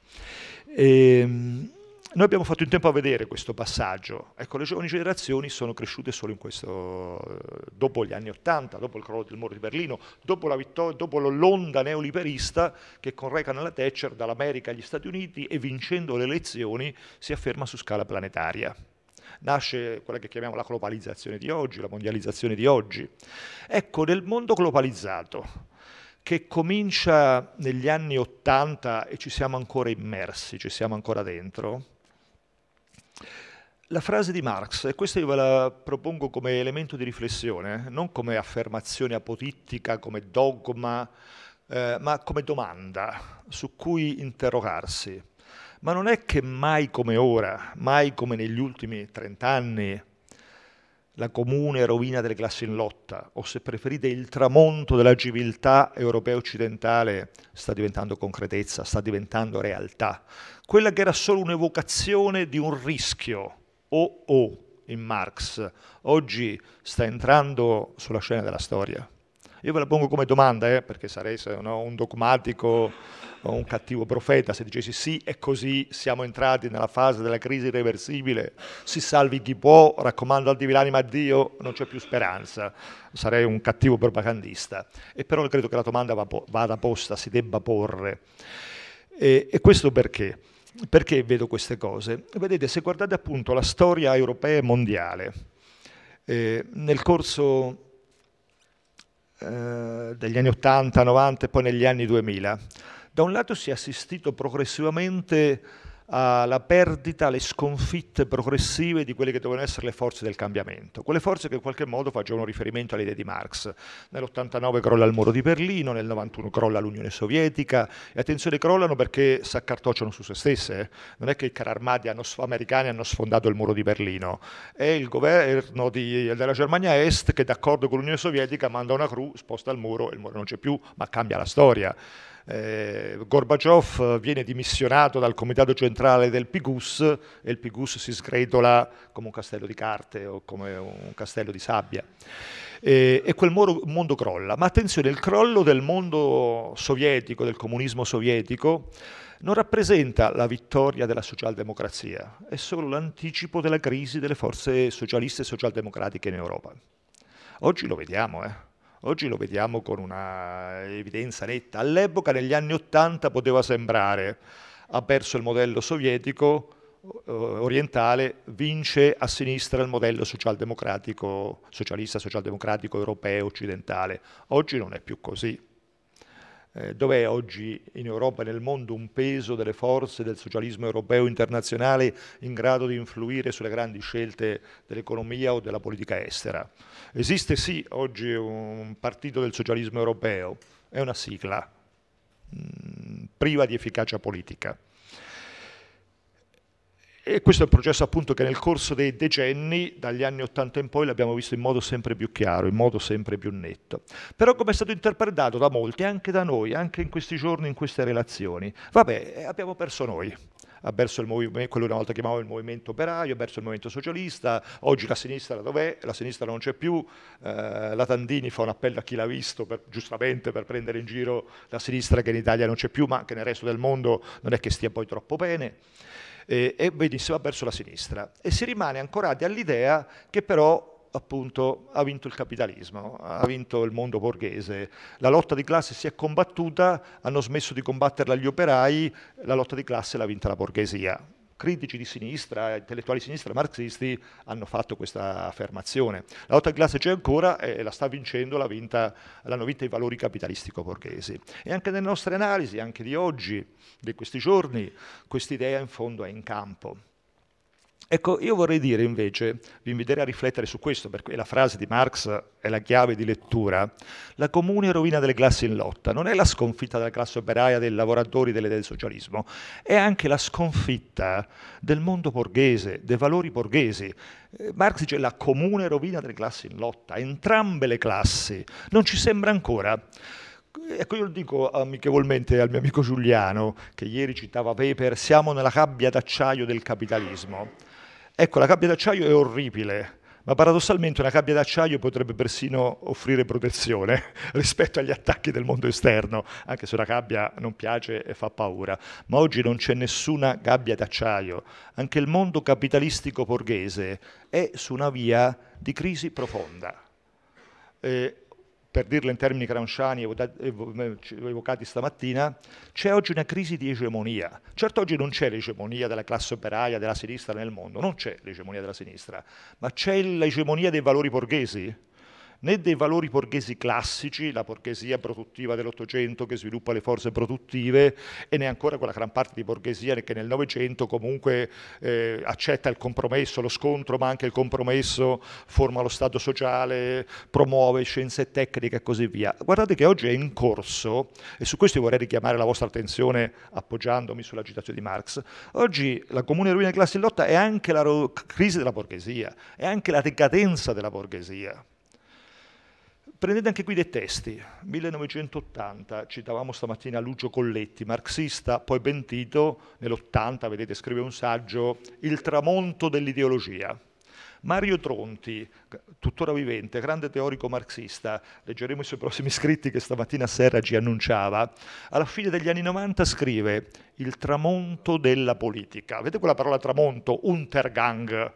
E, ehm, noi abbiamo fatto in tempo a vedere questo passaggio. Ecco, le giovani generazioni sono cresciute solo in questo, eh, dopo gli anni Ottanta, dopo il crollo del muro di Berlino, dopo, vittor- dopo l'onda neoliberista che con Reagan e la Thatcher dall'America agli Stati Uniti e vincendo le elezioni si afferma su scala planetaria nasce quella che chiamiamo la globalizzazione di oggi, la mondializzazione di oggi. Ecco, nel mondo globalizzato, che comincia negli anni Ottanta e ci siamo ancora immersi, ci siamo ancora dentro, la frase di Marx, e questa io ve la propongo come elemento di riflessione, non come affermazione apotittica, come dogma, eh, ma come domanda su cui interrogarsi ma non è che mai come ora, mai come negli ultimi trent'anni, la comune rovina delle classi in lotta, o se preferite il tramonto della civiltà europea occidentale, sta diventando concretezza, sta diventando realtà. Quella che era solo un'evocazione di un rischio, o o in Marx, oggi sta entrando sulla scena della storia. Io ve la pongo come domanda, eh, perché sarei se no, un dogmatico un cattivo profeta, se dicessi sì e così siamo entrati nella fase della crisi irreversibile, si salvi chi può, raccomando al divinanima a Dio, non c'è più speranza, sarei un cattivo propagandista. E però credo che la domanda vada posta, si debba porre. E, e questo perché? Perché vedo queste cose? Vedete, se guardate appunto la storia europea e mondiale, eh, nel corso eh, degli anni 80, 90 e poi negli anni 2000, da un lato si è assistito progressivamente alla perdita, alle sconfitte progressive di quelle che dovevano essere le forze del cambiamento, quelle forze che in qualche modo facevano riferimento alle idee di Marx. Nell'89 crolla il muro di Berlino, nel 91 crolla l'Unione Sovietica e attenzione crollano perché si accartocciano su se stesse, eh. non è che i cararmati americani hanno sfondato il muro di Berlino, è il governo di, della Germania Est che d'accordo con l'Unione Sovietica manda una cru, sposta il muro, e il muro non c'è più, ma cambia la storia. Eh, Gorbaciov viene dimissionato dal comitato centrale del PIGUS e il PIGUS si sgretola come un castello di carte o come un castello di sabbia. Eh, e quel moro, mondo crolla. Ma attenzione, il crollo del mondo sovietico, del comunismo sovietico, non rappresenta la vittoria della socialdemocrazia, è solo l'anticipo della crisi delle forze socialiste e socialdemocratiche in Europa. Oggi lo vediamo, eh. Oggi lo vediamo con una evidenza netta. All'epoca, negli anni Ottanta, poteva sembrare ha perso il modello sovietico eh, orientale, vince a sinistra il modello socialdemocratico, socialista, socialdemocratico, europeo, occidentale. Oggi non è più così. Eh, dov'è oggi in Europa e nel mondo un peso delle forze del socialismo europeo internazionale in grado di influire sulle grandi scelte dell'economia o della politica estera? Esiste sì oggi un partito del socialismo europeo, è una sigla mh, mm, priva di efficacia politica. E questo è un processo appunto che nel corso dei decenni, dagli anni 80 in poi, l'abbiamo visto in modo sempre più chiaro, in modo sempre più netto. Però come è stato interpretato da molti, anche da noi, anche in questi giorni, in queste relazioni, vabbè, eh, abbiamo perso noi ha perso il movimento, quello una volta chiamavamo il movimento operaio, ha perso il movimento socialista, oggi la sinistra dov'è? La sinistra non c'è più, eh, la Tandini fa un appello a chi l'ha visto, per, giustamente per prendere in giro la sinistra che in Italia non c'è più, ma che nel resto del mondo non è che stia poi troppo bene eh, e vedi, va verso la sinistra e si rimane ancorati all'idea che però appunto ha vinto il capitalismo, ha vinto il mondo borghese, la lotta di classe si è combattuta, hanno smesso di combatterla gli operai, la lotta di classe l'ha vinta la borghesia critici di sinistra, intellettuali di sinistra, marxisti, hanno fatto questa affermazione. La lotta di classe c'è ancora e la sta vincendo, l'hanno vinta, vinta i valori capitalistico-borghesi. E anche nelle nostre analisi, anche di oggi, di questi giorni, quest'idea in fondo è in campo. Ecco, io vorrei dire invece, vi inviterei a riflettere su questo, perché la frase di Marx è la chiave di lettura, la comune rovina delle classi in lotta non è la sconfitta della classe operaia, dei lavoratori, delle idee del socialismo, è anche la sconfitta del mondo borghese, dei valori borghesi. Eh, Marx dice la comune rovina delle classi in lotta, entrambe le classi, non ci sembra ancora. Ecco, io lo dico amichevolmente al mio amico Giuliano, che ieri citava Weber, siamo nella gabbia d'acciaio del capitalismo. Ecco, la gabbia d'acciaio è orribile, ma paradossalmente una gabbia d'acciaio potrebbe persino offrire protezione rispetto agli attacchi del mondo esterno, anche se una gabbia non piace e fa paura. Ma oggi non c'è nessuna gabbia d'acciaio, anche il mondo capitalistico borghese è su una via di crisi profonda. Eh, per dirlo in termini cranciani eh, eh, evocati stamattina, c'è oggi una crisi di egemonia. Certo oggi non c'è l'egemonia della classe operaia, della sinistra nel mondo, non c'è l'egemonia della sinistra, ma c'è l'egemonia dei valori borghesi, né dei valori borghesi classici, la borghesia produttiva dell'Ottocento che sviluppa le forze produttive, e ne ancora quella gran parte di borghesia che nel Novecento comunque eh, accetta il compromesso, lo scontro, ma anche il compromesso, forma lo Stato sociale, promuove scienze tecniche e così via. Guardate che oggi è in corso, e su questo vorrei richiamare la vostra attenzione appoggiandomi sull'agitazione di Marx, oggi la comune ruina di classe in lotta è anche la crisi della borghesia, è anche la decadenza della borghesia. Prendete anche qui dei testi. 1980, citavamo stamattina Lucio Colletti, marxista, poi pentito, nell'80, vedete, scrive un saggio, Il tramonto dell'ideologia. Mario Tronti, tuttora vivente, grande teorico marxista, leggeremo i suoi prossimi scritti che stamattina Serra ci annunciava, alla fine degli anni 90 scrive Il tramonto della politica. Vedete quella parola tramonto, Untergang,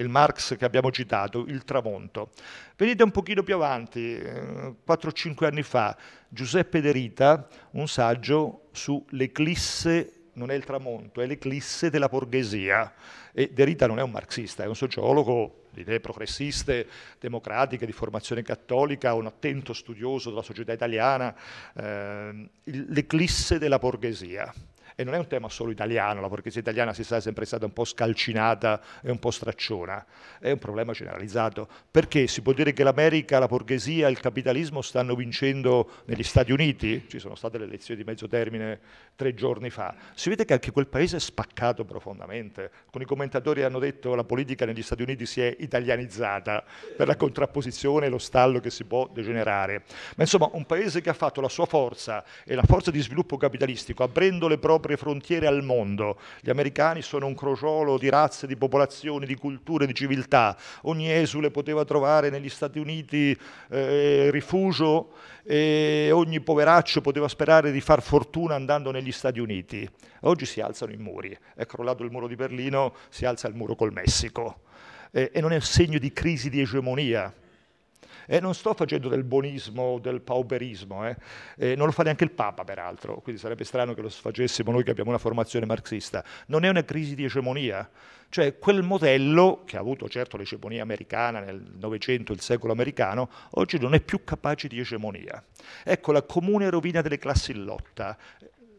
il Marx che abbiamo citato, il tramonto. Vedete un pochino più avanti, 4-5 anni fa, Giuseppe De Rita, un saggio sull'eclisse non è il tramonto, è l'eclisse della borghesia. E Derrida non è un marxista, è un sociologo di idee progressiste, democratiche, di formazione cattolica, un attento studioso della società italiana, eh, l'eclisse della borghesia e non è un tema solo italiano, la borghesia italiana si sa è sempre stata un po' scalcinata e un po' stracciona, è un problema generalizzato, perché si può dire che l'America, la borghesia, il capitalismo stanno vincendo negli Stati Uniti, ci sono state le elezioni di mezzo termine tre giorni fa, si vede che anche quel paese è spaccato profondamente, alcuni commentatori hanno detto che la politica negli Stati Uniti si è italianizzata per la contrapposizione e lo stallo che si può degenerare, ma insomma un paese che ha fatto la sua forza e la forza di sviluppo capitalistico aprendo le proprie proprie frontiere al mondo. Gli americani sono un crociolo di razze, di popolazioni, di culture, di civiltà. Ogni esule poteva trovare negli Stati Uniti eh, rifugio e ogni poveraccio poteva sperare di far fortuna andando negli Stati Uniti. Oggi si alzano i muri. È crollato il muro di Berlino, si alza il muro col Messico. e non è un segno di crisi di egemonia, e eh, non sto facendo del buonismo o del pauperismo, eh? Eh, non lo fa neanche il Papa peraltro, quindi sarebbe strano che lo facessimo noi che abbiamo una formazione marxista. Non è una crisi di egemonia, cioè quel modello che ha avuto certo l'egemonia americana nel Novecento, il secolo americano, oggi non è più capace di egemonia. Ecco la comune rovina delle classi in lotta,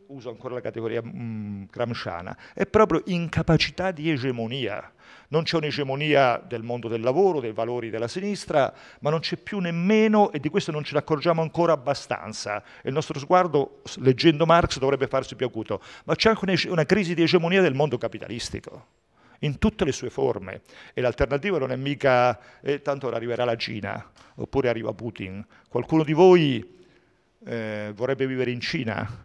uso ancora la categoria mm, gramsciana, è proprio incapacità di egemonia. Non c'è un'egemonia del mondo del lavoro, dei valori della sinistra, ma non c'è più nemmeno, e di questo non ce ne accorgiamo ancora abbastanza, e il nostro sguardo, leggendo Marx, dovrebbe farsi più acuto, ma c'è anche una crisi di egemonia del mondo capitalistico in tutte le sue forme e l'alternativa non è mica eh, tanto arriverà la Cina oppure arriva Putin. Qualcuno di voi eh, vorrebbe vivere in Cina?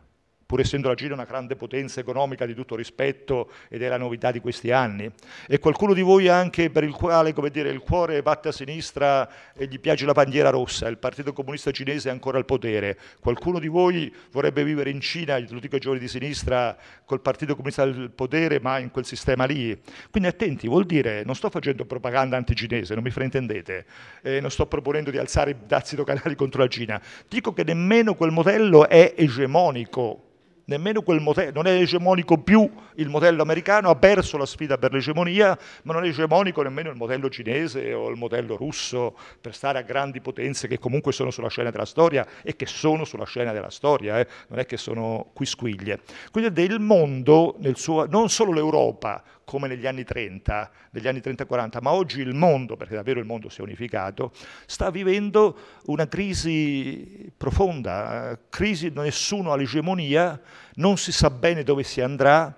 pur essendo la Cina una grande potenza economica di tutto rispetto ed è la novità di questi anni. E qualcuno di voi anche per il quale dire, il cuore batte a sinistra e gli piace la bandiera rossa, il Partito Comunista Cinese è ancora al potere. Qualcuno di voi vorrebbe vivere in Cina, lo dico ai giovani di sinistra, col Partito Comunista al potere, ma in quel sistema lì. Quindi attenti, vuol dire, non sto facendo propaganda anticinese, non mi fraintendete, eh, non sto proponendo di alzare i dazi doganali contro la Cina. Dico che nemmeno quel modello è egemonico nemmeno quel modello, non è egemonico più il modello americano, ha perso la sfida per l'egemonia, ma non è egemonico nemmeno il modello cinese o il modello russo, per stare a grandi potenze che comunque sono sulla scena della storia e che sono sulla scena della storia, eh, non è che sono quisquiglie. Quindi il mondo, suo, non solo l'Europa, come negli anni 30, negli anni 30-40, ma oggi il mondo, perché davvero il mondo si è unificato, sta vivendo una crisi profonda, crisi nessuno ha l'egemonia, non si sa bene dove si andrà,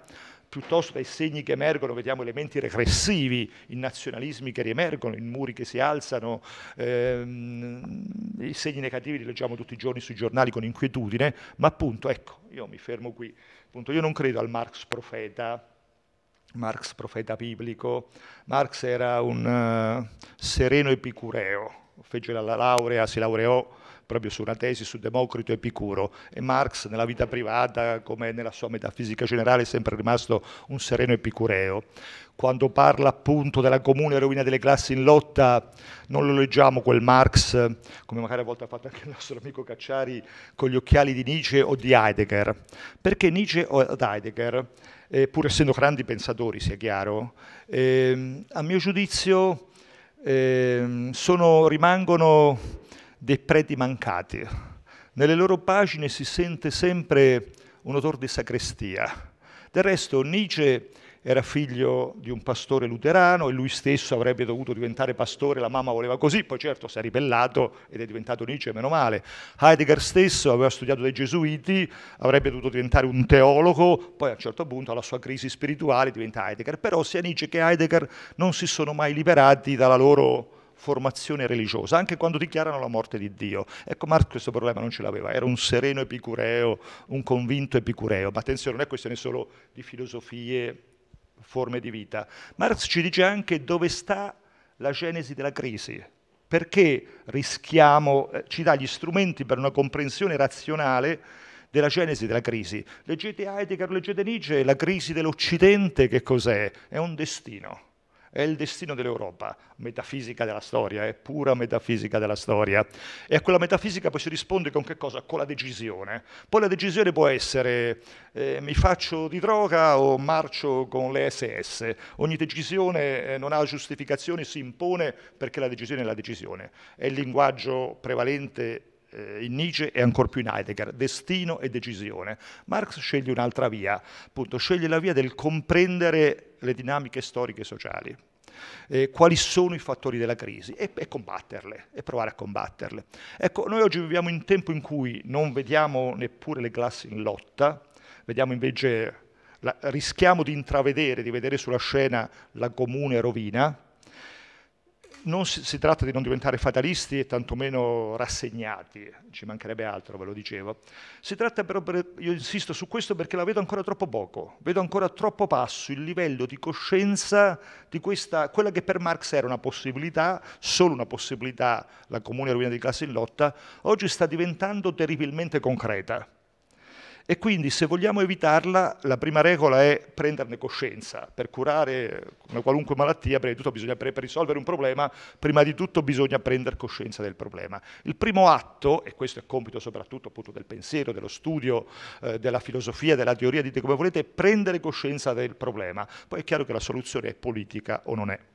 piuttosto dai segni che emergono vediamo elementi regressivi in nazionalismi che riemergono, in muri che si alzano, ehm, i segni negativi li leggiamo tutti i giorni sui giornali con inquietudine, ma appunto ecco, io mi fermo qui, appunto, io non credo al Marx profeta, Marx profeta biblico, Marx era un uh, sereno epicureo, fece la laurea, si laureò proprio su una tesi su Democrito e Epicuro e Marx nella vita privata come nella sua metafisica generale è sempre rimasto un sereno epicureo. Quando parla appunto della comune rovina delle classi in lotta non lo leggiamo quel Marx come magari a volte ha fatto anche il nostro amico Cacciari con gli occhiali di Nietzsche o di Heidegger, perché Nietzsche o Heidegger eh, pur essendo grandi pensatori, sia chiaro, eh, a mio giudizio ehm, sono, rimangono dei preti mancati. Nelle loro pagine si sente sempre un odore di sacrestia. Del resto Nietzsche era figlio di un pastore luterano e lui stesso avrebbe dovuto diventare pastore, la mamma voleva così, poi certo si è ribellato ed è diventato Nietzsche, meno male. Heidegger stesso aveva studiato dai gesuiti, avrebbe dovuto diventare un teologo, poi a un certo punto alla sua crisi spirituale diventa Heidegger, però sia Nietzsche che Heidegger non si sono mai liberati dalla loro formazione religiosa, anche quando dichiarano la morte di Dio. Ecco, Marx questo problema non ce l'aveva, era un sereno epicureo, un convinto epicureo, ma attenzione, non è questione solo di filosofie forme di vita. Marx ci dice anche dove sta la genesi della crisi, perché rischiamo, eh, ci dà gli strumenti per una comprensione razionale della genesi della crisi. Leggete Heidegger, leggete Nietzsche, la crisi dell'Occidente che cos'è? È un destino è il destino dell'Europa, metafisica della storia, è eh? pura metafisica della storia. E a quella metafisica poi si risponde con che cosa? Con la decisione. Poi la decisione può essere eh, mi faccio di droga o marcio con le SS. Ogni decisione eh, non ha giustificazione, si impone perché la decisione è la decisione. È il linguaggio prevalente eh, in Nietzsche e ancora più in Heidegger, destino e decisione. Marx sceglie un'altra via, appunto, sceglie la via del comprendere le dinamiche storiche e sociali. Eh, quali sono i fattori della crisi e, e, combatterle e provare a combatterle. Ecco, noi oggi viviamo in un tempo in cui non vediamo neppure le classi in lotta, vediamo invece, la, rischiamo di intravedere, di vedere sulla scena la comune rovina, non si, si, tratta di non diventare fatalisti e tantomeno rassegnati, ci mancherebbe altro, ve lo dicevo. Si tratta però, io insisto su questo perché la vedo ancora troppo poco, vedo ancora troppo basso il livello di coscienza di questa, quella che per Marx era una possibilità, solo una possibilità, la comune rovina di classe in lotta, oggi sta diventando terribilmente concreta. E quindi se vogliamo evitarla, la prima regola è prenderne coscienza. Per curare come qualunque malattia, prima di tutto bisogna, per risolvere un problema, prima di tutto bisogna prendere coscienza del problema. Il primo atto, e questo è compito soprattutto appunto del pensiero, dello studio, eh, della filosofia, della teoria, dite come volete, è prendere coscienza del problema. Poi è chiaro che la soluzione è politica o non è.